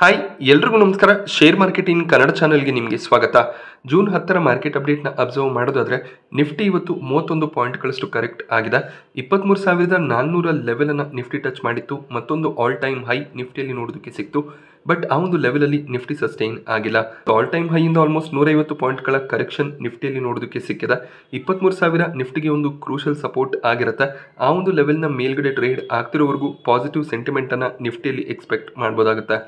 hi ಎಲ್ರಿಗೂ ನಮಸ್ಕಾರ share market in Kannada ಚಾನಲ್ಗೆ ನಿಮಗೆ ಸ್ವಾಗತ ಜೂನ್ ಹತ್ತರ ಮಾರ್ಕೆಟ್ ಅಪ್ಡೇಟ್ನ ಅಬ್ಸರ್ವ್ ಮಾಡೋದಾದ್ರೆ ನಿಫ್ಟಿ ಇವತ್ತು ಮೂವತ್ತೊಂದು ಪಾಯಿಂಟ್ಗಳಷ್ಟು ಕರೆಕ್ಟ್ ಆಗಿದೆ ಇಪ್ಪತ್ತ್ಮೂರು ಸಾವಿರದ ನಾನ್ನೂರ ಲೆವೆಲನ್ನು ನಿಫ್ಟಿ ಟಚ್ ಮಾಡಿತ್ತು ಮತ್ತೊಂದು ಆಲ್ ಟೈಮ್ ಹೈ ನಿಫ್ಟಿಯಲ್ಲಿ ನೋಡೋದಕ್ಕೆ ಸಿಕ್ತು ಬಟ್ ಆ ಒಂದು ಲೆವೆಲಲ್ಲಿ ನಿಫ್ಟಿ ಸಸ್ಟೈನ್ ಆಗಿಲ್ಲ ಆಲ್ ಟೈಮ್ ಹೈಯಿಂದ ಆಲ್ಮೋಸ್ಟ್ ನೂರೈವತ್ತು ಪಾಯಿಂಟ್ಗಳ ಕರೆಕ್ಷನ್ ನಿಫ್ಟಿಯಲ್ಲಿ ನೋಡೋದಕ್ಕೆ ಸಿಕ್ಕಿದೆ ಇಪ್ಪತ್ತ್ಮೂರು ಸಾವಿರ ನಿಫ್ಟಿಗೆ ಒಂದು ಕ್ರೂಷಲ್ ಸಪೋರ್ಟ್ ಆಗಿರುತ್ತೆ ಆ ಒಂದು ಲೆವೆಲ್ನ ಮೇಲ್ಗಡೆ ಟ್ರೇಡ್ ಆಗ್ತಿರೋವರೆಗೂ ಪಾಸಿಟಿವ್ ಸೆಂಟಿಮೆಂಟನ್ನು ನಿಫ್ಟಿಯಲ್ಲಿ ಎಕ್ಸ್ಪೆಕ್ಟ್ ಮಾಡ್ಬೋದಾಗುತ್ತೆ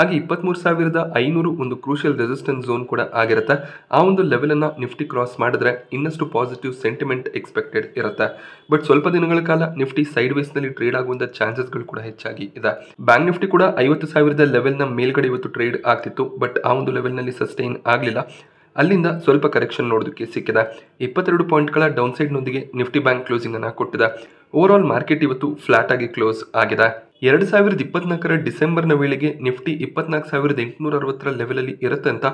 ಹಾಗೆ ಇಪ್ಪತ್ತ್ಮೂರು ಸಾವಿರದ ಐನೂರು ಒಂದು ಕ್ರೂಷಿಯಲ್ ರೆಸಿಸ್ಟೆನ್ಸ್ ಝೋನ್ ಕೂಡ ಆಗಿರುತ್ತೆ ಆ ಒಂದು ಲೆವೆಲನ್ನು ನಿಫ್ಟಿ ಕ್ರಾಸ್ ಮಾಡಿದ್ರೆ ಇನ್ನಷ್ಟು ಪಾಸಿಟಿವ್ ಸೆಂಟಿಮೆಂಟ್ ಎಕ್ಸ್ಪೆಕ್ಟೆಡ್ ಇರುತ್ತೆ ಬಟ್ ಸ್ವಲ್ಪ ದಿನಗಳ ಕಾಲ ನಿಫ್ಟಿ ಸೈಡ್ ವೇಸ್ನಲ್ಲಿ ಟ್ರೇಡ್ ಆಗುವಂಥ ಚಾನ್ಸಸ್ಗಳು ಕೂಡ ಹೆಚ್ಚಾಗಿ ಇದೆ ಬ್ಯಾಂಕ್ ನಿಫ್ಟಿ ಕೂಡ ಐವತ್ತು ಸಾವಿರದ ಲೆವೆಲ್ನ ಮೇಲ್ಗಡೆ ಇವತ್ತು ಟ್ರೇಡ್ ಆಗ್ತಿತ್ತು ಬಟ್ ಆ ಒಂದು ಲೆವೆಲ್ನಲ್ಲಿ ಸಸ್ಟೈನ್ ಆಗಲಿಲ್ಲ ಅಲ್ಲಿಂದ ಸ್ವಲ್ಪ ಕರೆಕ್ಷನ್ ನೋಡೋದಕ್ಕೆ ಸಿಕ್ಕಿದೆ ಇಪ್ಪತ್ತೆರಡು ಪಾಯಿಂಟ್ಗಳ ಡೌನ್ ಸೈಡ್ನೊಂದಿಗೆ ನಿಫ್ಟಿ ಬ್ಯಾಂಕ್ ಕ್ಲೋಸಿಂಗನ್ನು ಕೊಟ್ಟಿದೆ ಓವರ್ ಆಲ್ ಮಾರ್ಕೆಟ್ ಇವತ್ತು ಫ್ಲಾಟ್ ಆಗಿ ಕ್ಲೋಸ್ ಆಗಿದೆ ಎರಡು ಸಾವಿರದ ಇಪ್ಪತ್ನಾಲ್ಕರ ಡಿಸೆಂಬರ್ನ ವೇಳೆಗೆ ನಿಫ್ಟಿ ಇಪ್ಪತ್ನಾಲ್ಕು ಸಾವಿರದ ಎಂಟುನೂರ ಅರವತ್ತರ ಲೆವೆಲಲ್ಲಿ ಇರುತ್ತೆ ಅಂತ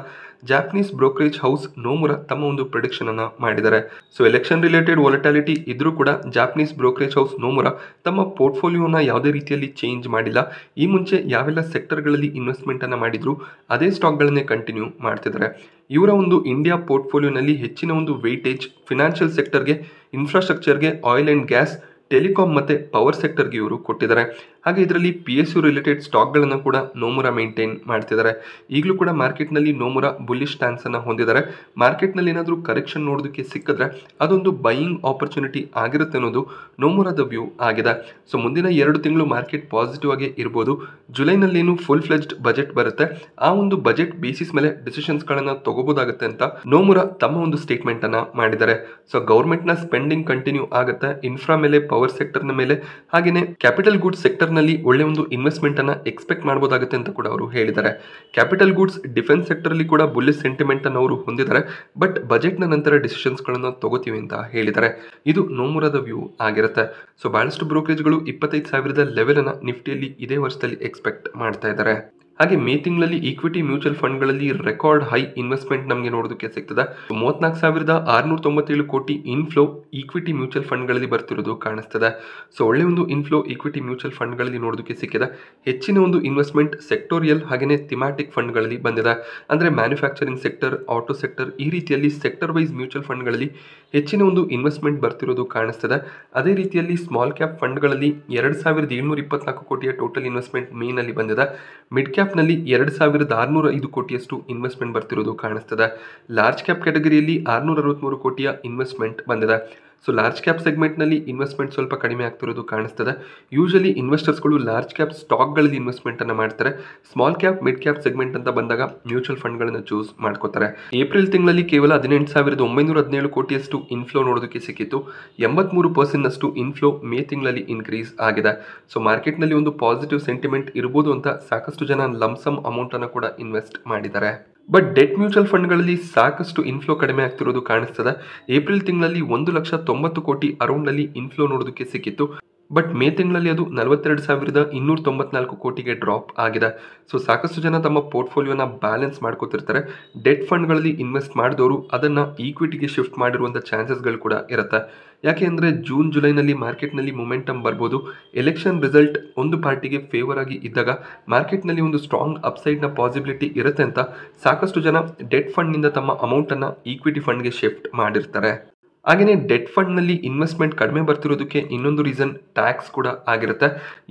ಜಾಪನೀಸ್ ಬ್ರೋಕರೇಜ್ ಹೌಸ್ ನೋಮುರ ತಮ್ಮ ಒಂದು ಪ್ರೊಡಿಕ್ಷನ್ ಅನ್ನು ಮಾಡಿದ್ದಾರೆ ಸೊ ಎಲೆಕ್ಷನ್ ರಿಲೇಟೆಡ್ ವಾಲಟಾಲಿಟಿ ಇದ್ರೂ ಕೂಡ ಜಾಪನೀಸ್ ಬ್ರೋಕರೇಜ್ ಹೌಸ್ ನೋಮುರ ತಮ್ಮ ಪೋರ್ಟ್ಫೋಲಿಯೋನ ಯಾವುದೇ ರೀತಿಯಲ್ಲಿ ಚೇಂಜ್ ಮಾಡಿಲ್ಲ ಈ ಮುಂಚೆ ಯಾವೆಲ್ಲ ಸೆಕ್ಟರ್ಗಳಲ್ಲಿ ಇನ್ವೆಸ್ಟ್ಮೆಂಟ್ ಅನ್ನ ಮಾಡಿದ್ರು ಅದೇ ಸ್ಟಾಕ್ಗಳನ್ನೇ ಕಂಟಿನ್ಯೂ ಮಾಡ್ತಿದ್ದಾರೆ ಇವರ ಒಂದು ಇಂಡಿಯಾ ಪೋರ್ಟ್ಫೋಲಿಯೋನಲ್ಲಿ ಹೆಚ್ಚಿನ ಒಂದು ವೆಯ್ಟೇಜ್ ಫಿನಾನ್ಷಿಯಲ್ ಸೆಕ್ಟರ್ಗೆ ಇನ್ಫ್ರಾಸ್ಟ್ರಕ್ಚರ್ಗೆ ಆಯಿಲ್ ಆ್ಯಂಡ್ ಗ್ಯಾಸ್ ಟೆಲಿಕಾಮ್ ಮತ್ತು ಪವರ್ ಸೆಕ್ಟರ್ಗೆ ಇವರು ಕೊಟ್ಟಿದ್ದಾರೆ ಹಾಗೆ ಇದರಲ್ಲಿ ಪಿ ಎಸ್ ಯು ರಿಲೇಟೆಡ್ ಸ್ಟಾಕ್ಗಳನ್ನು ಕೂಡ ನೋಮುರ ಮೇಂಟೈನ್ ಮಾಡ್ತಿದ್ದಾರೆ ಈಗಲೂ ಕೂಡ ಮಾರ್ಕೆಟ್ನಲ್ಲಿ ನೋಮುರ ಬುಲ್ಲಿಶ್ ಸ್ಟ್ಯಾನ್ಸನ್ನು ಹೊಂದಿದ್ದಾರೆ ಮಾರ್ಕೆಟ್ನಲ್ಲಿ ಏನಾದರೂ ಕರೆಕ್ಷನ್ ನೋಡೋದಕ್ಕೆ ಸಿಕ್ಕಿದ್ರೆ ಅದೊಂದು ಬೈಯಿಂಗ್ ಆಪರ್ಚುನಿಟಿ ಆಗಿರುತ್ತೆ ಅನ್ನೋದು ನೋಮುರಾದ ವ್ಯೂ ಆಗಿದೆ ಸೊ ಮುಂದಿನ ಎರಡು ತಿಂಗಳು ಮಾರ್ಕೆಟ್ ಪಾಸಿಟಿವ್ ಆಗಿ ಇರ್ಬೋದು ಏನು ಫುಲ್ ಫ್ಲೆಜ್ಡ್ ಬಜೆಟ್ ಬರುತ್ತೆ ಆ ಒಂದು ಬಜೆಟ್ ಬೇಸಿಸ್ ಮೇಲೆ ಡಿಸಿಷನ್ಸ್ ಗಳನ್ನ ತಗೋಬೋದಾಗುತ್ತೆ ಅಂತ ನೋಮುರ ತಮ್ಮ ಒಂದು ಸ್ಟೇಟ್ಮೆಂಟ್ ಅನ್ನ ಮಾಡಿದ್ದಾರೆ ಸೊ ನ ಸ್ಪೆಂಡಿಂಗ್ ಕಂಟಿನ್ಯೂ ಆಗುತ್ತೆ ಇನ್ಫ್ರಾ ಮೇಲೆ ಪವರ್ ನ ಮೇಲೆ ಹಾಗೆಯೇ ಕ್ಯಾಪಿಟಲ್ ಗುಡ್ಸ್ ಸೆಕ್ಟರ್ ಸೆಕ್ಟರ್ನಲ್ಲಿ ಒಳ್ಳೆ ಒಂದು ಇನ್ವೆಸ್ಟ್ಮೆಂಟ್ ಅನ್ನ ಎಕ್ಸ್ಪೆಕ್ಟ್ ಮಾಡಬಹುದಾಗುತ್ತೆ ಅಂತ ಕೂಡ ಅವರು ಹೇಳಿದ್ದಾರೆ ಕ್ಯಾಪಿಟಲ್ ಗೂಡ್ಸ್ ಡಿಫೆನ್ಸ್ ಸೆಕ್ಟರ್ ಅಲ್ಲಿ ಕೂಡ ಸೆಂಟಿಮೆಂಟ್ ಸೆಂಟಿಮೆಂಟನ್ನು ಅವರು ಹೊಂದಿದ್ದಾರೆ ಬಟ್ ಬಜೆಟ್ ನಂತರ ಡಿಸಿಷನ್ಸ್ಗಳನ್ನು ತಗೋತೀವಿ ಅಂತ ಹೇಳಿದ್ದಾರೆ ಇದು ನೋಮುರಾದ ವ್ಯೂ ಆಗಿರುತ್ತೆ ಸೊ ಬಹಳಷ್ಟು ಗಳು ಇಪ್ಪತ್ತೈದು ಸಾವಿರದ ಲೆವೆಲನ್ನು ನಿಫ್ಟಿಯಲ್ಲಿ ಇದೇ ವರ್ಷದಲ್ಲಿ ಎಕ್ಸ್ಪೆಕ್ಟ್ ಮಾಡ್ತಾ ಇದ್ದಾರೆ ಹಾಗೆ ಮೇ ತಿಂಗಳಲ್ಲಿ ಈಕ್ವಿಟಿ ಮ್ಯೂಚುವಲ್ ಫಂಡ್ಗಳಲ್ಲಿ ರೆಕಾರ್ಡ್ ಹೈ ಇನ್ವೆಸ್ಟ್ಮೆಂಟ್ ನಮಗೆ ನೋಡೋದಕ್ಕೆ ಸಿಗ್ತದೆ ಮೂವತ್ನಾಲ್ಕು ಸಾವಿರದ ಆರುನೂರ ತೊಂಬತ್ತೇಳು ಕೋಟಿ ಇನ್ಫ್ಲೋ ಈಕ್ವಿಟಿ ಮ್ಯೂಚುವಲ್ ಫಂಡ್ಗಳಲ್ಲಿ ಬರ್ತಿರೋದು ಕಾಣಿಸ್ತದೆ ಸೊ ಒಳ್ಳೆ ಒಂದು ಇನ್ಫ್ಲೋ ಈಕ್ವಿಟಿ ಮ್ಯೂಚುವಲ್ ಫಂಡ್ಗಳಲ್ಲಿ ನೋಡೋದಕ್ಕೆ ಸಿಕ್ಕಿದೆ ಹೆಚ್ಚಿನ ಒಂದು ಇನ್ವೆಸ್ಟ್ಮೆಂಟ್ ಸೆಕ್ಟೋರಿಯಲ್ ಹಾಗೆಯೇ ಥಿಮ್ಯಾಟಿಕ್ ಫಂಡ್ಗಳಲ್ಲಿ ಬಂದಿದೆ ಅಂದರೆ ಮ್ಯಾನುಫ್ಯಾಕ್ಚರಿಂಗ್ ಸೆಕ್ಟರ್ ಆಟೋ ಸೆಕ್ಟರ್ ಈ ರೀತಿಯಲ್ಲಿ ಸೆಕ್ಟರ್ ವೈಸ್ ಮ್ಯೂಚುವಲ್ ಫಂಡ್ಗಳಲ್ಲಿ ಹೆಚ್ಚಿನ ಒಂದು ಇನ್ವೆಸ್ಟ್ಮೆಂಟ್ ಬರ್ತಿರೋದು ಕಾಣಿಸ್ತದೆ ಅದೇ ರೀತಿಯಲ್ಲಿ ಸ್ಮಾಲ್ ಕ್ಯಾಪ್ ಫಂಡ್ಗಳಲ್ಲಿ ಎರಡು ಸಾವಿರದ ಏಳ್ನೂರ ಇಪ್ಪತ್ನಾಲ್ಕು ಕೋಟಿಯ ಟೋಟಲ್ ಇನ್ವೆಸ್ಟ್ಮೆಂಟ್ ಮೇನಲ್ಲಿ ಬಂದಿದೆ ಮಿಡ್ ಕ್ಯಾಪ್ನಲ್ಲಿ ಎರಡು ಸಾವಿರದ ಆರುನೂರ ಐದು ಕೋಟಿಯಷ್ಟು ಇನ್ವೆಸ್ಟ್ಮೆಂಟ್ ಬರ್ತಿರೋದು ಕಾಣಿಸ್ತದೆ ಲಾರ್ಜ್ ಕ್ಯಾಪ್ ಕ್ಯಾಟಗರಿಯಲ್ಲಿ ಆರುನೂರ ಅರವತ್ತ್ಮೂರು ಕೋಟಿಯ ಇನ್ವೆಸ್ಟ್ಮೆಂಟ್ ಬಂದಿದೆ ಸೊ ಲಾರ್ಜ್ ಕ್ಯಾಪ್ ಸೆಗ್ಮೆಂಟ್ನಲ್ಲಿ ಇನ್ವೆಸ್ಟ್ಮೆಂಟ್ ಸ್ವಲ್ಪ ಕಡಿಮೆ ಆಗ್ತಿರೋದು ಕಾಣಿಸ್ತದೆ ಯೂಶಲಿ ಇನ್ವೆಸ್ಟರ್ಸ್ಗಳು ಲಾರ್ಜ್ ಕ್ಯಾಪ್ ಸ್ಟಾಕ್ಗಳಲ್ಲಿ ಇನ್ವೆಸ್ಟ್ಮೆಂಟನ್ನು ಮಾಡ್ತಾರೆ small cap mid cap segment ಅಂತ ಬಂದಾಗ ಮ್ಯೂಚುವಲ್ ಫಂಡ್ಗಳನ್ನು ಚೂಸ್ ಮಾಡ್ಕೋತಾರೆ ಏಪ್ರಿಲ್ ತಿಂಗಳಲ್ಲಿ ಕೇವಲ ಹದಿನೆಂಟು ಸಾವಿರದ ಒಂಬೈನೂರ ಹದಿನೇಳು ಕೋಟಿಯಷ್ಟು ಇನ್ಫ್ಲೋ ನೋಡೋದಕ್ಕೆ ಸಿಕ್ಕಿತ್ತು ಎಂಬತ್ಮೂರು ಪರ್ಸೆಂಟ್ನಷ್ಟು ಇನ್ಫ್ಲೋ ಮೇ ತಿಂಗಳಲ್ಲಿ ಇನ್ಕ್ರೀಸ್ ಆಗಿದೆ ಸೊ ಮಾರ್ಕೆಟ್ನಲ್ಲಿ ಒಂದು ಪಾಸಿಟಿವ್ ಸೆಂಟಿಮೆಂಟ್ ಇರ್ಬೋದು ಅಂತ ಸಾಕಷ್ಟು ಜನ ಲಮ್ಸಮ್ ಅಮೌಂಟನ್ನು ಕೂಡ ಇನ್ವೆಸ್ಟ್ ಮಾಡಿದ್ದಾರೆ ಬಟ್ ಡೆಟ್ ಮ್ಯೂಚುವಲ್ ಫಂಡ್ಗಳಲ್ಲಿ ಸಾಕಷ್ಟು ಇನ್ಫ್ಲೋ ಕಡಿಮೆ ಆಗ್ತಿರೋದು ಕಾಣಿಸ್ತದೆ ಏಪ್ರಿಲ್ ತಿಂಗಳಲ್ಲಿ ಒಂದು ಲಕ್ಷ ತೊಂಬತ್ತು ಕೋಟಿ ಅರೌಂಡ್ ಅಲ್ಲಿ ಇನ್ಫ್ಲೋ ನೋಡೋದಕ್ಕೆ ಸಿಕ್ಕಿತ್ತು ಬಟ್ ಮೇ ತಿಂಗಳಲ್ಲಿ ಅದು ನಲವತ್ತೆರಡು ಸಾವಿರದ ಇನ್ನೂರ ತೊಂಬತ್ನಾಲ್ಕು ಕೋಟಿಗೆ ಡ್ರಾಪ್ ಆಗಿದೆ ಸೊ ಸಾಕಷ್ಟು ಜನ ತಮ್ಮ ಪೋರ್ಟ್ಫೋಲಿಯೋನ ಬ್ಯಾಲೆನ್ಸ್ ಮಾಡ್ಕೋತಿರ್ತಾರೆ ಡೆಟ್ ಫಂಡ್ಗಳಲ್ಲಿ ಇನ್ವೆಸ್ಟ್ ಮಾಡಿದವರು ಅದನ್ನು ಈಕ್ವಿಟಿಗೆ ಶಿಫ್ಟ್ ಮಾಡಿರುವಂಥ ಚಾನ್ಸಸ್ಗಳು ಕೂಡ ಇರುತ್ತೆ ಯಾಕೆ ಅಂದರೆ ಜೂನ್ ಜುಲೈನಲ್ಲಿ ಮಾರ್ಕೆಟ್ನಲ್ಲಿ ಮೊಮೆಂಟಮ್ ಬರ್ಬೋದು ಎಲೆಕ್ಷನ್ ರಿಸಲ್ಟ್ ಒಂದು ಪಾರ್ಟಿಗೆ ಫೇವರ್ ಆಗಿ ಇದ್ದಾಗ ಮಾರ್ಕೆಟ್ನಲ್ಲಿ ಒಂದು ಸ್ಟ್ರಾಂಗ್ ಅಪ್ಸೈಡ್ನ ಪಾಸಿಬಿಲಿಟಿ ಇರುತ್ತೆ ಅಂತ ಸಾಕಷ್ಟು ಜನ ಡೆಟ್ ಫಂಡ್ನಿಂದ ತಮ್ಮ ಅಮೌಂಟನ್ನು ಈಕ್ವಿಟಿ ಫಂಡ್ಗೆ ಶಿಫ್ಟ್ ಮಾಡಿರ್ತಾರೆ ಹಾಗೆಯೇ ಡೆಟ್ ಫಂಡ್ನಲ್ಲಿ ಇನ್ವೆಸ್ಟ್ಮೆಂಟ್ ಕಡಿಮೆ ಬರ್ತಿರೋದಕ್ಕೆ ಇನ್ನೊಂದು ರೀಸನ್ ಟ್ಯಾಕ್ಸ್ ಕೂಡ ಆಗಿರುತ್ತೆ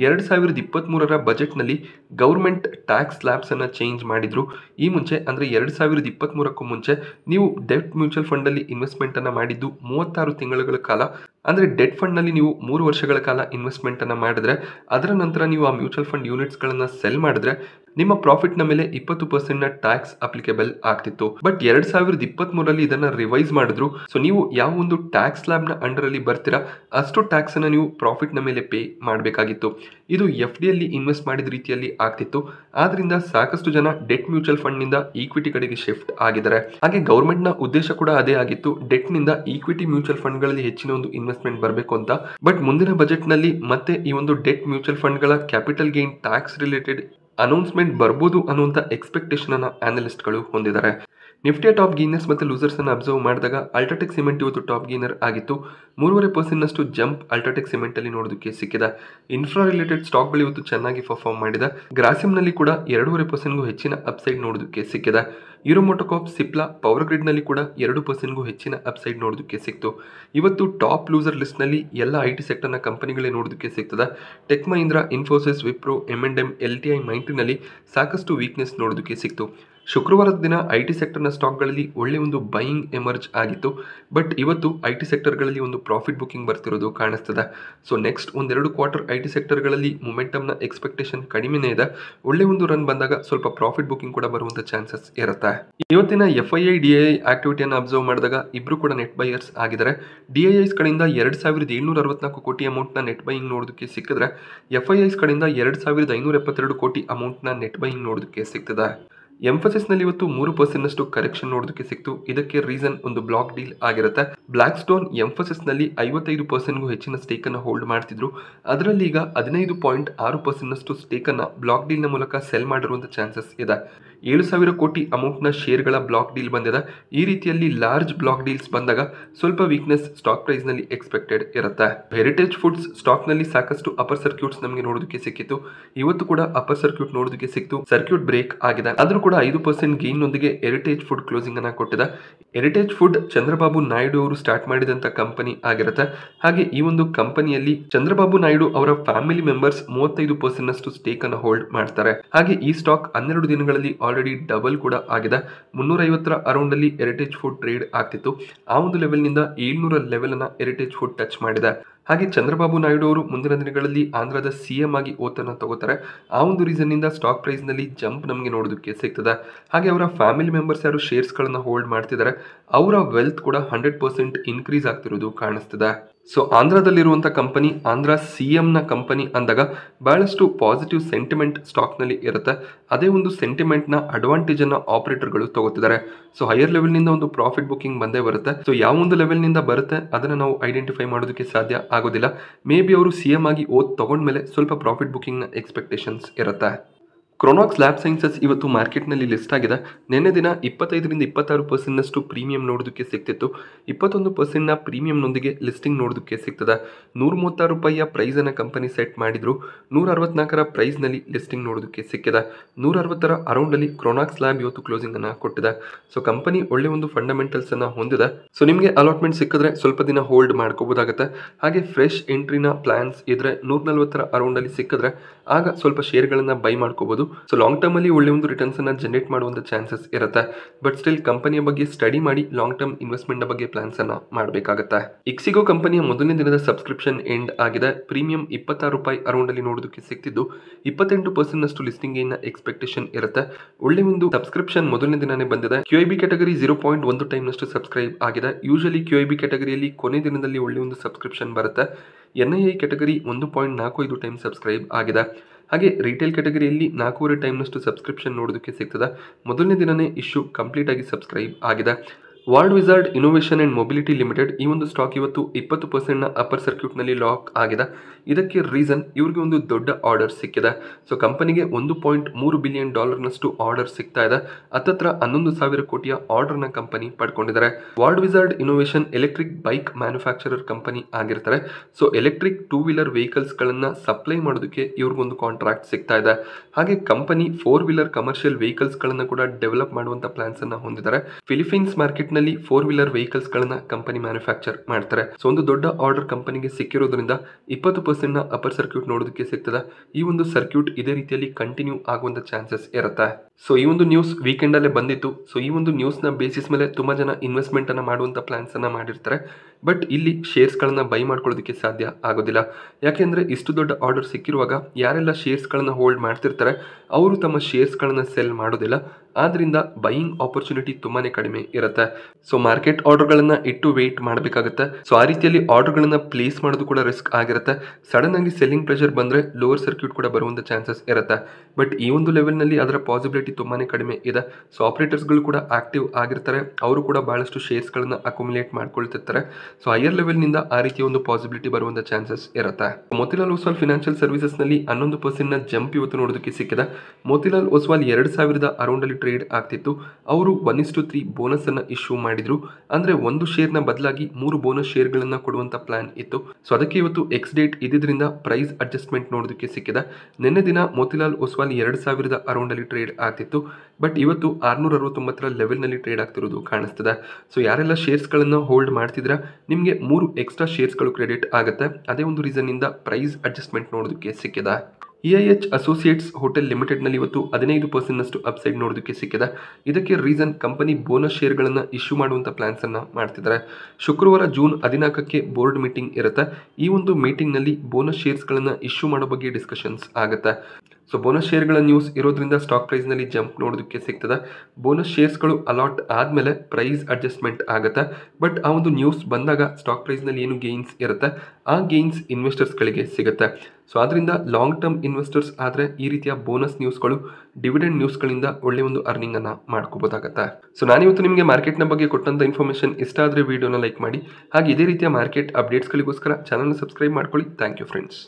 ಎರಡು ಸಾವಿರದ ಇಪ್ಪತ್ತ್ಮೂರರ ಬಜೆಟ್ನಲ್ಲಿ ಗೌರ್ಮೆಂಟ್ ಟ್ಯಾಕ್ಸ್ ಸ್ಲ್ಯಾಬ್ಸನ್ನು ಚೇಂಜ್ ಮಾಡಿದರು ಈ ಮುಂಚೆ ಅಂದರೆ ಎರಡು ಸಾವಿರದ ಇಪ್ಪತ್ತ್ಮೂರಕ್ಕೂ ಮುಂಚೆ ನೀವು ಡೆಟ್ ಮ್ಯೂಚುವಲ್ ಫಂಡಲ್ಲಿ ಇನ್ವೆಸ್ಟ್ಮೆಂಟನ್ನು ಮಾಡಿದ್ದು ಮೂವತ್ತಾರು ತಿಂಗಳುಗಳ ಕಾಲ ಅಂದರೆ ಡೆಟ್ ಫಂಡ್ನಲ್ಲಿ ನೀವು ಮೂರು ವರ್ಷಗಳ ಕಾಲ ಇನ್ವೆಸ್ಟ್ಮೆಂಟನ್ನು ಮಾಡಿದ್ರೆ ಅದರ ನಂತರ ನೀವು ಆ ಮ್ಯೂಚುವಲ್ ಫಂಡ್ ಯೂನಿಟ್ಸ್ಗಳನ್ನು ಸೆಲ್ ಮಾಡಿದ್ರೆ ನಿಮ್ಮ ಪ್ರಾಫಿಟ್ ನ ಮೇಲೆ ಇಪ್ಪತ್ತು ಪರ್ಸೆಂಟ್ ನ ಟ್ಯಾಕ್ಸ್ ಅಪ್ಲಿಕೇಬಲ್ ಆಗ್ತಿತ್ತು ಬಟ್ ಎರಡ್ ಸಾವಿರದ ಇಪ್ಪತ್ತ್ ಮೂರಲ್ಲಿ ಇದನ್ನ ರಿವೈಸ್ ಮಾಡಿದ್ರು ಸೊ ನೀವು ಯಾವ ಒಂದು ಟ್ಯಾಕ್ಸ್ ಸ್ಲ್ಯಾಬ್ ನ ಅಂಡರ್ ಅಲ್ಲಿ ಬರ್ತೀರಾ ಅಷ್ಟು ಟ್ಯಾಕ್ಸ್ ಅನ್ನ ನೀವು ಪ್ರಾಫಿಟ್ ನ ಮೇಲೆ ಪೇ ಮಾಡಬೇಕಾಗಿತ್ತು ಇದು ಎಫ್ ಡಿ ಅಲ್ಲಿ ಇನ್ವೆಸ್ಟ್ ಮಾಡಿದ ರೀತಿಯಲ್ಲಿ ಆಗ್ತಿತ್ತು ಆದ್ರಿಂದ ಸಾಕಷ್ಟು ಜನ ಡೆಟ್ ಮ್ಯೂಚುವಲ್ ಫಂಡ್ ನಿಂದ ಈಕ್ವಿಟಿ ಕಡೆಗೆ ಶಿಫ್ಟ್ ಆಗಿದ್ದಾರೆ ಹಾಗೆ ಗೌರ್ಮೆಂಟ್ ನ ಉದ್ದೇಶ ಕೂಡ ಅದೇ ಆಗಿತ್ತು ಡೆಟ್ ನಿಂದ ಈಕ್ವಿಟಿ ಮ್ಯೂಚುವಲ್ ಫಂಡ್ ಗಳಲ್ಲಿ ಹೆಚ್ಚಿನ ಒಂದು ಇನ್ವೆಸ್ಟ್ಮೆಂಟ್ ಬರಬೇಕು ಅಂತ ಬಟ್ ಮುಂದಿನ ಬಜೆಟ್ ನಲ್ಲಿ ಮತ್ತೆ ಈ ಒಂದು ಡೆಟ್ ಮ್ಯೂಚುವಲ್ ಫಂಡ್ ಗಳ capital gain tax related announcement ಬರ್ಬೋದು ಅನ್ನುವಂಥ ಅನ್ನು ಅನಲಿಸ್ಟ್ಗಳು ಹೊಂದಿದ್ದಾರೆ ನಿಫ್ಟಿಯ ಟಾಪ್ ಗೇನರ್ಸ್ ಮತ್ತು ಅನ್ನು ಅಬ್ಸರ್ವ್ ಮಾಡಿದಾಗ ಅಲ್ಟ್ರಾಟೆಕ್ ಸಿಮೆಂಟ್ ಇವತ್ತು ಟಾಪ್ ಗೇನರ್ ಆಗಿತ್ತು ಮೂರುವರೆ ಪರ್ಸೆಂಟ್ನಷ್ಟು ಜಂಪ್ ಅಲ್ಟ್ರಾಟೆಕ್ ಸಿಮೆಂಟಲ್ಲಿ ನೋಡೋದಕ್ಕೆ ಸಿಕ್ಕಿದೆ ಇನ್ಫ್ರಾ ರಿಲೇಟೆಡ್ ಸ್ಟಾಕ್ಗಳು ಇವತ್ತು ಚೆನ್ನಾಗಿ ಪರ್ಫಾರ್ಮ್ ಮಾಡಿದೆ ಗ್ರಾಸಿಮ್ನಲ್ಲಿ ಕೂಡ ಎರಡೂವರೆ ಪರ್ಸೆಂಟ್ಗೂ ಹೆಚ್ಚಿನ ಅಪ್ಸೈಡ್ ನೋಡೋದಕ್ಕೆ ಸಿಕ್ಕಿದೆ ಯೂರೋ ಸಿಪ್ಲಾ ಪವರ್ ಗ್ರಿಡ್ನಲ್ಲಿ ಕೂಡ ಎರಡು ಪರ್ಸೆಂಟ್ಗೂ ಹೆಚ್ಚಿನ ಅಪ್ಸೈಡ್ ನೋಡೋದಕ್ಕೆ ಸಿಕ್ತು ಇವತ್ತು ಟಾಪ್ ಲೂಸರ್ ಲಿಸ್ಟ್ನಲ್ಲಿ ಎಲ್ಲ ಐ ಟಿ ಸೆಕ್ಟರ್ನ ಕಂಪನಿಗಳೇ ನೋಡೋದಕ್ಕೆ ಸಿಗ್ತದೆ Tech Mahindra Infosys Wipro M and M L T I ಮೈಂಟ್ರಿನಲ್ಲಿ ಸಾಕಷ್ಟು ವೀಕ್ನೆಸ್ ನೋಡೋದಕ್ಕೆ ಸಿಕ್ತು ಶುಕ್ರವಾರದ ದಿನ ಐ ಟಿ ಸೆಕ್ಟರ್ನ ಸ್ಟಾಕ್ಗಳಲ್ಲಿ ಒಳ್ಳೆ ಒಂದು ಬೈಯಿಂಗ್ ಎಮರ್ಜ್ ಆಗಿತ್ತು ಬಟ್ ಇವತ್ತು ಐ ಟಿ ಸೆಕ್ಟರ್ಗಳಲ್ಲಿ ಒಂದು ಪ್ರಾಫಿಟ್ ಬುಕಿಂಗ್ ಬರ್ತಿರೋದು ಕಾಣಿಸ್ತದೆ ಸೊ ನೆಕ್ಸ್ಟ್ ಒಂದೆರಡು ಕ್ವಾರ್ಟರ್ ಐ ಟಿ ಸೆಕ್ಟರ್ಗಳಲ್ಲಿ ಮೊಮೆಂಟಮ್ನ ಎಕ್ಸ್ಪೆಕ್ಟೇಷನ್ ಕಡಿಮೆನೇ ಇದೆ ಒಳ್ಳೆ ಒಂದು ರನ್ ಬಂದಾಗ ಸ್ವಲ್ಪ ಪ್ರಾಫಿಟ್ ಬುಕಿಂಗ್ ಕೂಡ ಬರುವಂಥ ಚಾನ್ಸಸ್ ಇರುತ್ತೆ ಇವತ್ತಿನ F I I D I ಆಕ್ಟಿವಿಟಿಯನ್ನು ಅಬ್ಸರ್ವ್ ಮಾಡಿದಾಗ ಇಬ್ಬರು ಕೂಡ ನೆಟ್ ಬೈಯರ್ಸ್ ಆಗಿದ್ದಾರೆ ಡಿ ಐ ಐಸ್ ಕಡೆಯಿಂದ ಎರಡು ಸಾವಿರದ ಏಳ್ನೂರ ಅರವತ್ನಾಲ್ಕು ಕೋಟಿ ಅಮೌಂಟ್ನ ನೆಟ್ ಬೈಯಿಂಗ್ ನೋಡೋದಕ್ಕೆ ಸಿಕ್ಕಿದ್ರೆ ಎಫ್ ಐ ಐಸ್ ಕಡೆಯಿಂದ ಎರಡು ಸಾವಿರದ ಐನೂರ ಎಪ್ಪತ್ತೆರಡು ಕೋಟಿ ಅಮೌಂಟ್ನ ನೆಟ್ ಬೈಯಿಂಗ್ ನೋಡೋದಕ್ಕೆ ಸಿಗ್ತದೆ ನಲ್ಲಿ ಇವತ್ತು ಮೂರು ಪರ್ಸೆಂಟ್ನಷ್ಟು ಕರೆಕ್ಷನ್ ನೋಡೋದಕ್ಕೆ ಸಿಕ್ತು ಇದಕ್ಕೆ ರೀಸನ್ ಒಂದು ಬ್ಲಾಕ್ ಡೀಲ್ ಆಗಿರುತ್ತೆ ಬ್ಲಾಕ್ ಸ್ಟೋನ್ ನಲ್ಲಿ ಐವತ್ತೈದು ಪರ್ಸೆಂಟ್ಗೂ ಹೆಚ್ಚಿನ ಸ್ಟೇಕನ್ನು ಹೋಲ್ಡ್ ಮಾಡ್ತಿದ್ರು ಅದರಲ್ಲಿ ಈಗ ಹದಿನೈದು ಪಾಯಿಂಟ್ ಆರು ಪರ್ಸೆಂಟ್ನಷ್ಟು ಸ್ಟೇಕನ್ನು ಬ್ಲಾಕ್ ಡೀಲ್ನ ಮೂಲಕ ಸೆಲ್ ಮಾಡಿರುವಂತಹ ಚಾನ್ಸಸ್ ಇದೆ ಏಳು ಸಾವಿರ ಕೋಟಿ ಅಮೌಂಟ್ನ ಶೇರ್ಗಳ ಬ್ಲಾಕ್ ಡೀಲ್ ಬಂದಿದೆ ಈ ರೀತಿಯಲ್ಲಿ ಲಾರ್ಜ್ ಬ್ಲಾಕ್ ಡೀಲ್ಸ್ ಬಂದಾಗ ಸ್ವಲ್ಪ ವೀಕ್ನೆಸ್ ಸ್ಟಾಕ್ ಪ್ರೈಸ್ನಲ್ಲಿ ಎಕ್ಸ್ಪೆಕ್ಟೆಡ್ ಇರುತ್ತೆ ಹೆರಿಟೇಜ್ ಫುಡ್ಸ್ ಸ್ಟಾಕ್ನಲ್ಲಿ ಸಾಕಷ್ಟು ಅಪರ್ ಸರ್ಕ್ಯೂಟ್ಸ್ ನಮಗೆ ನೋಡೋದಕ್ಕೆ ಸಿಕ್ಕಿತ್ತು ಇವತ್ತು ಕೂಡ ಅಪರ್ ಸರ್ಕ್ಯೂಟ್ ನೋಡೋದಕ್ಕೆ ಸಿಕ್ತು ಸರ್ಕ್ಯೂಟ್ ಬ್ರೇಕ್ ಆಗಿದೆ ಆದರೂ ಕೂಡ ಐದು ಪರ್ಸೆಂಟ್ ಗೇನ್ನೊಂದಿಗೆ ಎರಿಟೇಜ್ ಫುಡ್ ಕ್ಲೋಸಿಂಗ್ ಅನ್ನು ಕೊಟ್ಟಿದೆ ಎರಿಟೇಜ್ ಫುಡ್ ಚಂದ್ರಬಾಬು ನಾಯ್ಡು ಅವರು ಸ್ಟಾರ್ಟ್ ಮಾಡಿದಂತ ಕಂಪನಿ ಆಗಿರುತ್ತೆ ಹಾಗೆ ಈ ಒಂದು ಕಂಪನಿಯಲ್ಲಿ ಚಂದ್ರಬಾಬು ನಾಯ್ಡು ಅವರ ಫ್ಯಾಮಿಲಿ ಮೆಂಬರ್ಸ್ ಮೂವತ್ತೈದು ಪರ್ಸೆಂಟ್ ಅಷ್ಟು ಸ್ಟೇಕ್ ಅನ್ನು ಹೋಲ್ಡ್ ಮಾಡ್ತಾರೆ ಹಾಗೆ ಈ ಸ್ಟಾಕ್ ಹನ್ನೆರಡು ದಿನಗಳಲ್ಲಿ ಆಲ್ರೆಡಿ ಡಬಲ್ ಕೂಡ ಆಗಿದೆ ಮುನ್ನೂರ ಐವತ್ತರ ಅರೌಂಡ್ ಅಲ್ಲಿ ಎರಿಟೇಜ್ ಫುಡ್ ಟ್ರೇಡ್ ಆಗ್ತಿತ್ತು ಆ ಒಂದು ನಿಂದ ಏಳ್ನೂರ ಲೆವೆಲ್ ಅನ್ನ ಎರಿಟೇಜ್ ಫುಡ್ ಟಚ್ ಮಾಡಿದೆ ಹಾಗೆ ಚಂದ್ರಬಾಬು ನಾಯ್ಡು ಅವರು ಮುಂದಿನ ದಿನಗಳಲ್ಲಿ ಆಂಧ್ರದ ಸಿ ಆಗಿ ಓತನ್ನು ತಗೋತಾರೆ ಆ ಒಂದು ರೀಸನ್ನಿಂದ ಸ್ಟಾಕ್ ಪ್ರೈಸ್ನಲ್ಲಿ ಜಂಪ್ ನಮಗೆ ನೋಡೋದಕ್ಕೆ ಸಿಗ್ತದೆ ಹಾಗೆ ಅವರ ಫ್ಯಾಮಿಲಿ ಮೆಂಬರ್ಸ್ ಯಾರು ಶೇರ್ಸ್ಗಳನ್ನು ಹೋಲ್ಡ್ ಮಾಡ್ತಿದ್ದಾರೆ ಅವರ ವೆಲ್ತ್ ಕೂಡ ಹಂಡ್ರೆಡ್ ಪರ್ಸೆಂಟ್ ಇನ್ಕ್ರೀಸ್ ಆಗ್ತಿರೋದು ಕಾಣಿಸ್ತದೆ ಸೊ ಆಂಧ್ರದಲ್ಲಿರುವಂಥ ಕಂಪನಿ ಆಂಧ್ರ ಸಿ ಎಮ್ನ ಕಂಪನಿ ಅಂದಾಗ ಬಹಳಷ್ಟು ಪಾಸಿಟಿವ್ ಸೆಂಟಿಮೆಂಟ್ ಸ್ಟಾಕ್ನಲ್ಲಿ ಇರುತ್ತೆ ಅದೇ ಒಂದು ಸೆಂಟಿಮೆಂಟ್ನ ಅಡ್ವಾಂಟೇಜನ್ನು ಆಪರೇಟರ್ಗಳು ತೊಗೋತಿದ್ದಾರೆ ಸೊ ಹೈಯರ್ ಲೆವೆಲ್ನಿಂದ ಒಂದು ಪ್ರಾಫಿಟ್ ಬುಕ್ಕಿಂಗ್ ಬಂದೇ ಬರುತ್ತೆ ಸೊ ಯಾವ ಒಂದು ಲೆವೆಲ್ನಿಂದ ಬರುತ್ತೆ ಅದನ್ನು ನಾವು ಐಡೆಂಟಿಫೈ ಮಾಡೋದಕ್ಕೆ ಸಾಧ್ಯ ಆಗೋದಿಲ್ಲ ಮೇ ಬಿ ಅವರು ಸಿ ಆಗಿ ಓದ್ ತೊಗೊಂಡ್ಮೇಲೆ ಸ್ವಲ್ಪ ಪ್ರಾಫಿಟ್ ಬುಕ್ಕಿಂಗ್ನ ಎಕ್ಸ್ಪೆಕ್ಟೇಷನ್ಸ್ ಇರುತ್ತೆ ಕ್ರೋನಾಕ್ಸ್ ಲ್ಯಾಬ್ ಸೈನ್ಸಸ್ ಇವತ್ತು ಮಾರ್ಕೆಟ್ನಲ್ಲಿ ಲಿಸ್ಟ್ ಆಗಿದೆ ನಿನ್ನೆ ದಿನ ಇಪ್ಪತ್ತೈದರಿಂದ ಇಪ್ಪತ್ತಾರು ಪರ್ಸೆಂಟ್ನಷ್ಟು ಪ್ರೀಮಿಯಂ ನೋಡೋದಕ್ಕೆ ಸಿಕ್ತಿತ್ತು ಇಪ್ಪತ್ತೊಂದು ಪರ್ಸೆಂಟ್ನ ಪ್ರೀಮಿಯಂನೊಂದಿಗೆ ಲಿಸ್ಟಿಂಗ್ ನೋಡೋದಕ್ಕೆ ಸಿಗ್ತದೆ ನೂರ ಮೂವತ್ತಾರು ರೂಪಾಯಿಯ ಪ್ರೈಸನ್ನು ಕಂಪನಿ ಸೆಟ್ ಮಾಡಿದ್ರು ನೂರ ಅರವತ್ನಾಲ್ಕರ ಪ್ರೈಸ್ನಲ್ಲಿ ಲಿಸ್ಟಿಂಗ್ ನೋಡೋದಕ್ಕೆ ಸಿಕ್ಕಿದೆ ನೂರ ಅರವತ್ತರ ಅರೌಂಡಲ್ಲಿ ಕ್ರೋನಾಕ್ಸ್ ಲ್ಯಾಬ್ ಇವತ್ತು ಕ್ಲೋಸಿಂಗನ್ನು ಕೊಟ್ಟಿದೆ ಸೊ ಕಂಪನಿ ಒಳ್ಳೆ ಒಂದು ಫಂಡಮೆಂಟಲ್ಸನ್ನು ಹೊಂದಿದೆ ಸೊ ನಿಮಗೆ ಅಲಾಟ್ಮೆಂಟ್ ಸಿಕ್ಕಿದ್ರೆ ಸ್ವಲ್ಪ ದಿನ ಹೋಲ್ಡ್ ಮಾಡ್ಕೋಬೋದಾಗುತ್ತೆ ಹಾಗೆ ಫ್ರೆಶ್ ಎಂಟ್ರಿನ ಪ್ಲಾನ್ಸ್ ಇದ್ರೆ ನೂರ ನಲ್ವತ್ತರ ಅರೌಂಡಲ್ಲಿ ಸಿಕ್ಕಿದ್ರೆ ಆಗ ಸ್ವಲ್ಪ ಶೇರ್ಗಳನ್ನು ಬೈ ಮಾಡ್ಕೋಬೋದು ಸೊ ಲಾಂಗ್ ಟರ್ಮಲ್ಲಿ ಒಳ್ಳೆ ಒಂದು ಅನ್ನ ಜನರೇಟ್ ಮಾಡುವಂಥ ಚಾನ್ಸಸ್ ಇರುತ್ತೆ ಬಟ್ ಸ್ಟಿಲ್ ಕಂಪನಿಯ ಬಗ್ಗೆ ಸ್ಟಡಿ ಮಾಡಿ ಲಾಂಗ್ ಟರ್ಮ್ ಇನ್ವೆಸ್ಟ್ಮೆಂಟ್ ಬಗ್ಗೆ ಅನ್ನ ಮಾಡಬೇಕಾಗುತ್ತೆ ಇಕ್ಸಿಗೋ ಕಂಪನಿಯ ಮೊದಲನೇ ದಿನದ ಸಬ್ಸ್ಕ್ರಿಪ್ಷನ್ ಎಂಡ್ ಆಗಿದೆ ಪ್ರೀಮಿಯಂ ಇಪ್ಪತ್ತಾರು ರೂಪಾಯಿ ಅರೌಂಡ್ ಅಲ್ಲಿ ನೋಡೋದಕ್ಕೆ ಸಿಕ್ತಿದ್ದು ಇಪ್ಪತ್ತೆಂಟು ಪರ್ಸೆಂಟ್ ಅಷ್ಟು ಲಿಸ್ಟಿಂಗ್ ಎಕ್ಸ್ಪೆಕ್ಟೇಷನ್ ಇರುತ್ತೆ ಒಳ್ಳೆ ಒಂದು ಸಬ್ಸ್ಕ್ರಿಪ್ಷನ್ ಮೊದಲನೇ ದಿನನೇ ಬಂದಿದೆ Q I B category zero point ಒಂದು ಟೈಮ್ ನಷ್ಟು ಸಬ್ಸ್ಕ್ರೈಬ್ ಆಗಿದೆ ಯೂಶಲಿ ಕ್ಯೂ ಐ ಬಿ ಕ್ಯಾಟಗರಿಯಲ್ಲಿ ಕೊನೆ ದಿನದಲ್ಲಿ ಒಳ್ಳೆ ಒಂದು ಸಬ್ಸ್ಕ್ರಿಪ್ಷನ್ ಬರುತ್ತೆ ಎನ್ ಐ ಕ್ಯಾಟಗರಿ ಒಂದು ಪಾಯಿಂಟ್ ನಾಲ್ಕು ಐದು ಟೈಮ್ ಸಬ್ಸ್ಕ್ರೈಬ್ ಆಗಿದೆ ಹಾಗೆ ರಿಟೇಲ್ ಕ್ಯಾಟಗರಿಯಲ್ಲಿ ನಾಲ್ಕೂವರೆ ಟೈಮ್ನಷ್ಟು ಸಬ್ಸ್ಕ್ರಿಪ್ಷನ್ ನೋಡೋದಕ್ಕೆ ಸಿಗ್ತದೆ ಮೊದಲನೇ ದಿನವೇ ಇಶ್ಯೂ ಕಂಪ್ಲೀಟಾಗಿ ಸಬ್ಸ್ಕ್ರೈಬ್ ಆಗಿದೆ ward wizard innovation and mobility limited ಈ ಒಂದು ಸ್ಟಾಕ್ ಇವತ್ತು ಇಪ್ಪತ್ತು ಪರ್ಸೆಂಟ್ನ ಅಪ್ಪರ್ ಸರ್ಕ್ಯೂಟ್ನಲ್ಲಿ ಲಾಕ್ ಆಗಿದೆ ಇದಕ್ಕೆ ರೀಸನ್ ಇವ್ರಿಗೆ ಒಂದು ದೊಡ್ಡ ಆರ್ಡರ್ ಸಿಕ್ಕಿದೆ ಸೊ ಕಂಪನಿಗೆ ಒಂದು ಪಾಯಿಂಟ್ ಮೂರು ಬಿಲಿಯನ್ ಡಾಲರ್ನಷ್ಟು ಆರ್ಡರ್ ಸಿಗ್ತಾ ಇದೆ ಅತತ್ರ ಹನ್ನೊಂದು ಸಾವಿರ ಕೋಟಿಯ ಆರ್ಡರ್ನ ಕಂಪನಿ ಪಡ್ಕೊಂಡಿದ್ದಾರೆ world wizard innovation electric bike manufacturer company ಆಗಿರ್ತಾರೆ ಸೊ ಎಲೆಕ್ಟ್ರಿಕ್ ಟೂ ವೀಲರ್ ವೆಹಿಕಲ್ಸ್ಗಳನ್ನು ಸಪ್ಲೈ ಮಾಡೋದಕ್ಕೆ ಇವ್ರಿಗೊಂದು ಕಾಂಟ್ರಾಕ್ಟ್ ಸಿಗ್ತಾ ಇದೆ ಹಾಗೆ ಕಂಪನಿ ಫೋರ್ ವೀಲರ್ ಕಮರ್ಷಿಯಲ್ ವೆಹಿಕಲ್ಸ್ಗಳನ್ನು ಕೂಡ ಡೆವಲಪ್ ಮಾಡುವಂಥ ಪ್ಲಾನ್ಸನ್ನು ಹೊಂದಿದ್ದಾರೆ ಫಿಲಿಪೀನ್ಸ್ ಮಾರ್ಕೆಟ್ ನಲ್ಲಿ ಫೋರ್ ವೀಲರ್ ವೆಹಿಕಲ್ಸ್ ಗಳನ್ನ ಕಂಪನಿ ಮ್ಯಾನುಫ್ಯಾಕ್ಚರ್ ಮಾಡ್ತಾರೆ ಸೊ ಒಂದು ದೊಡ್ಡ ಆರ್ಡರ್ ಕಂಪನಿಗೆ ಸಿಕ್ಕಿರೋದ್ರಿಂದ ಇಪ್ಪತ್ತು ಪರ್ಸೆಂಟ್ ನ ಅಪರ್ ಸರ್ಕ್ಯೂಟ್ ನೋಡೋದಕ್ಕೆ ಸಿಗ್ತದೆ ಈ ಒಂದು ಸರ್ಕ್ಯೂಟ್ ಇದೇ ರೀತಿಯಲ್ಲಿ ಕಂಟಿನ್ಯೂ ಆಗುವಂತ ಚಾನ್ಸಸ್ ಇರುತ್ತೆ ಸೊ ಈ ಒಂದು ನ್ಯೂಸ್ ವೀಕೆಂಡಲ್ಲೇ ಬಂದಿತ್ತು ಸೊ ಈ ಒಂದು ನ್ಯೂಸ್ನ ಬೇಸಿಸ್ ಮೇಲೆ ತುಂಬ ಜನ ಇನ್ವೆಸ್ಟ್ಮೆಂಟನ್ನು ಮಾಡುವಂಥ ಪ್ಲಾನ್ಸನ್ನು ಮಾಡಿರ್ತಾರೆ ಬಟ್ ಇಲ್ಲಿ ಶೇರ್ಸ್ಗಳನ್ನು ಬೈ ಮಾಡ್ಕೊಳ್ಳೋದಕ್ಕೆ ಸಾಧ್ಯ ಆಗೋದಿಲ್ಲ ಯಾಕೆಂದರೆ ಇಷ್ಟು ದೊಡ್ಡ ಆರ್ಡರ್ ಸಿಕ್ಕಿರುವಾಗ ಯಾರೆಲ್ಲ ಶೇರ್ಸ್ಗಳನ್ನು ಹೋಲ್ಡ್ ಮಾಡ್ತಿರ್ತಾರೆ ಅವರು ತಮ್ಮ ಶೇರ್ಸ್ಗಳನ್ನು ಸೆಲ್ ಮಾಡೋದಿಲ್ಲ ಆದ್ದರಿಂದ ಬೈಯಿಂಗ್ ಆಪರ್ಚುನಿಟಿ ತುಂಬಾ ಕಡಿಮೆ ಇರುತ್ತೆ ಸೊ ಮಾರ್ಕೆಟ್ ಆರ್ಡರ್ಗಳನ್ನು ಇಟ್ಟು ವೇಟ್ ಮಾಡಬೇಕಾಗುತ್ತೆ ಸೊ ಆ ರೀತಿಯಲ್ಲಿ ಆರ್ಡರ್ಗಳನ್ನು ಪ್ಲೇಸ್ ಮಾಡೋದು ಕೂಡ ರಿಸ್ಕ್ ಆಗಿರುತ್ತೆ ಸಡನ್ ಆಗಿ ಸೆಲ್ಲಿಂಗ್ ಪ್ರೆಷರ್ ಬಂದರೆ ಲೋವರ್ ಸರ್ಕ್ಯೂಟ್ ಕೂಡ ಬರುವಂಥ ಚಾನ್ಸಸ್ ಇರುತ್ತೆ ಬಟ್ ಈ ಒಂದು ಲೆವೆಲ್ನಲ್ಲಿ ಅದರ ಪಾಸಿಬಿಲಿಟಿ ತುಂಬಾನೇ ತುಂಬಾ ಕಡಿಮೆ ಇದೆ ಸೊ ಆಪ್ರೇಟರ್ಸ್ಗಳು ಕೂಡ ಆಕ್ಟಿವ್ ಆಗಿರ್ತಾರೆ ಅವರು ಕೂಡ ಬಹಳಷ್ಟು ಶೇರ್ಸ್ಗಳನ್ನು ಅಕ್ಯುಮುಲೇಟ್ ಮಾಡ್ಕೊಳ್ತಿರ್ತಾರೆ ಸೊ ಹೈಯರ್ ಲೆವೆಲ್ನಿಂದ ಆ ರೀತಿಯ ಒಂದು ಪಾಸಿಬಿಲಿಟಿ ಬರುವಂತಹ ಚಾನ್ಸಸ್ ಇರುತ್ತೆ ಮೋತಿಲಾಲ್ ಒಸ್ವಾಲ್ ಫಿನಾನ್ಷಿಯಲ್ ಸರ್ವಿಸಸ್ನಲ್ಲಿ ಹನ್ನೊಂದು ನ ಜಂಪ್ ಇವತ್ತು ನೋಡೋದಕ್ಕೆ ಸಿಕ್ಕಿದೆ ಮೋತಿಲಾಲ್ ಒಸ್ವಾಲ್ ಎರಡು ಸಾವಿರದ ಅರೌಂಡಲ್ಲಿ ಟ್ರೇಡ್ ಆಗ್ತಿತ್ತು ಅವರು ಒನ್ ಇಸ್ಟು ತ್ರೀ ಅನ್ನ ಇಶ್ಯೂ ಮಾಡಿದ್ರು ಅಂದ್ರೆ ಒಂದು ಶೇರ್ ನ ಬದಲಾಗಿ ಮೂರು ಬೋನಸ್ ಶೇರ್ಗಳನ್ನು ಕೊಡುವಂತ ಪ್ಲಾನ್ ಇತ್ತು ಸೊ ಅದಕ್ಕೆ ಇವತ್ತು ಎಕ್ಸ್ ಡೇಟ್ ಇದ್ರಿಂದ ಪ್ರೈಸ್ ಅಡ್ಜಸ್ಟ್ಮೆಂಟ್ ನೋಡೋದಕ್ಕೆ ಸಿಕ್ಕಿದೆ ನಿನ್ನೆ ದಿನ ಮೋತಿಲಾಲ್ ಒಸ್ವಾಲ್ ಎರಡು ಸಾವಿರದ ಅರೌಂಡಲ್ಲಿ ಟ್ರೇಡ್ ಆಗ್ತಿತ್ತು ಆಗ್ತಿತ್ತು ಬಟ್ ಇವತ್ತು ಆರುನೂರ ಅರವತ್ತೊಂಬತ್ತರ ಲೆವೆಲ್ನಲ್ಲಿ ಟ್ರೇಡ್ ಆಗ್ತಿರೋದು ಕಾಣಿಸ್ತದೆ ಸೊ ಯಾರೆಲ್ಲ ಶೇರ್ಸ್ಗಳನ್ನು ಹೋಲ್ಡ್ ಮಾಡ್ತಿದ್ರ ನಿಮಗೆ ಮೂರು ಎಕ್ಸ್ಟ್ರಾ ಶೇರ್ಸ್ಗಳು ಕ್ರೆಡಿಟ್ ಆಗುತ್ತೆ ಅದೇ ಒಂದು ರೀಸನ್ನಿಂದ ಪ್ರೈಸ್ ಅಡ್ಜಸ್ಟ್ಮೆಂಟ್ ನೋಡೋದಕ್ಕೆ ಸಿಕ್ಕಿದೆ E I H associates hotel ಲಿಮಿಟೆಡ್ನಲ್ಲಿ ಇವತ್ತು ಹದಿನೈದು ಪರ್ಸೆಂಟ್ನಷ್ಟು ಅಪ್ಸೈಡ್ ನೋಡೋದಕ್ಕೆ ಸಿಕ್ಕಿದೆ ಇದಕ್ಕೆ ರೀಸನ್ ಕಂಪನಿ ಬೋನಸ್ ಶೇರ್ಗಳನ್ನು ಇಶ್ಯೂ ಮಾಡುವಂಥ ಅನ್ನು ಮಾಡ್ತಿದ್ದಾರೆ ಶುಕ್ರವಾರ ಜೂನ್ ಹದಿನಾಲ್ಕಕ್ಕೆ ಬೋರ್ಡ್ ಮೀಟಿಂಗ್ ಇರುತ್ತೆ ಈ ಒಂದು ಮೀಟಿಂಗ್ನಲ್ಲಿ ಬೋನಸ್ ಶೇರ್ಸ್ಗಳನ್ನು ಇಶ್ಯೂ ಮಾಡೋ ಬಗ್ಗೆ ಡಿಸ್ಕಷನ್ಸ್ ಆಗುತ್ತೆ ಸೊ ಬೋನಸ್ ಶೇರ್ಗಳ ನ್ಯೂಸ್ ಇರೋದ್ರಿಂದ ಸ್ಟಾಕ್ ಪ್ರೈಸ್ನಲ್ಲಿ ಜಂಪ್ ನೋಡೋದಕ್ಕೆ ಸಿಗ್ತದೆ ಬೋನಸ್ ಶೇರ್ಸ್ಗಳು ಅಲಾಟ್ ಆದಮೇಲೆ ಪ್ರೈಸ್ ಅಡ್ಜಸ್ಟ್ಮೆಂಟ್ ಆಗುತ್ತೆ ಬಟ್ ಆ ಒಂದು ನ್ಯೂಸ್ ಬಂದಾಗ ಸ್ಟಾಕ್ ಪ್ರೈಸ್ನಲ್ಲಿ ಏನು ಗೇನ್ಸ್ ಇರುತ್ತೆ ಆ ಗೇನ್ಸ್ ಇನ್ವೆಸ್ಟರ್ಸ್ಗಳಿಗೆ ಸಿಗುತ್ತೆ ಸೊ ಆದ್ದರಿಂದ ಲಾಂಗ್ ಟರ್ಮ್ ಇನ್ವೆಸ್ಟರ್ಸ್ ಆದರೆ ಈ ರೀತಿಯ ಬೋನಸ್ ನ್ಯೂಸ್ಗಳು ಡಿವಿಡೆಂಡ್ ನ್ಯೂಸ್ಗಳಿಂದ ಒಳ್ಳೆ ಒಂದು ಅರ್ನಿಂಗನ್ನು ಮಾಡ್ಕೋಬೋದಾಗತ್ತೆ ಸೊ ನಾನಿವತ್ತು ನಿಮಗೆ ಮಾರ್ಕೆಟ್ನ ಬಗ್ಗೆ ಕೊಟ್ಟಂಥ ಇನ್ಫಾರ್ಮೇಷನ್ ಇಷ್ಟ ಆದರೆ ವಿಡಿಯೋನ ಲೈಕ್ ಮಾಡಿ ಹಾಗೆ ಇದೇ ರೀತಿಯ ಮಾರ್ಕೆಟ್ ಅಪ್ಡೇಟ್ಸ್ಗಳಿಗೋಸ್ಕರ ಚಾನಲ್ನ ಸಬ್ಸ್ಕ್ರೈಬ್ ಮಾಡ್ಕೊಳ್ಳಿ ಥ್ಯಾಂಕ್ ಯು ಫ್ರೆಂಡ್ಸ್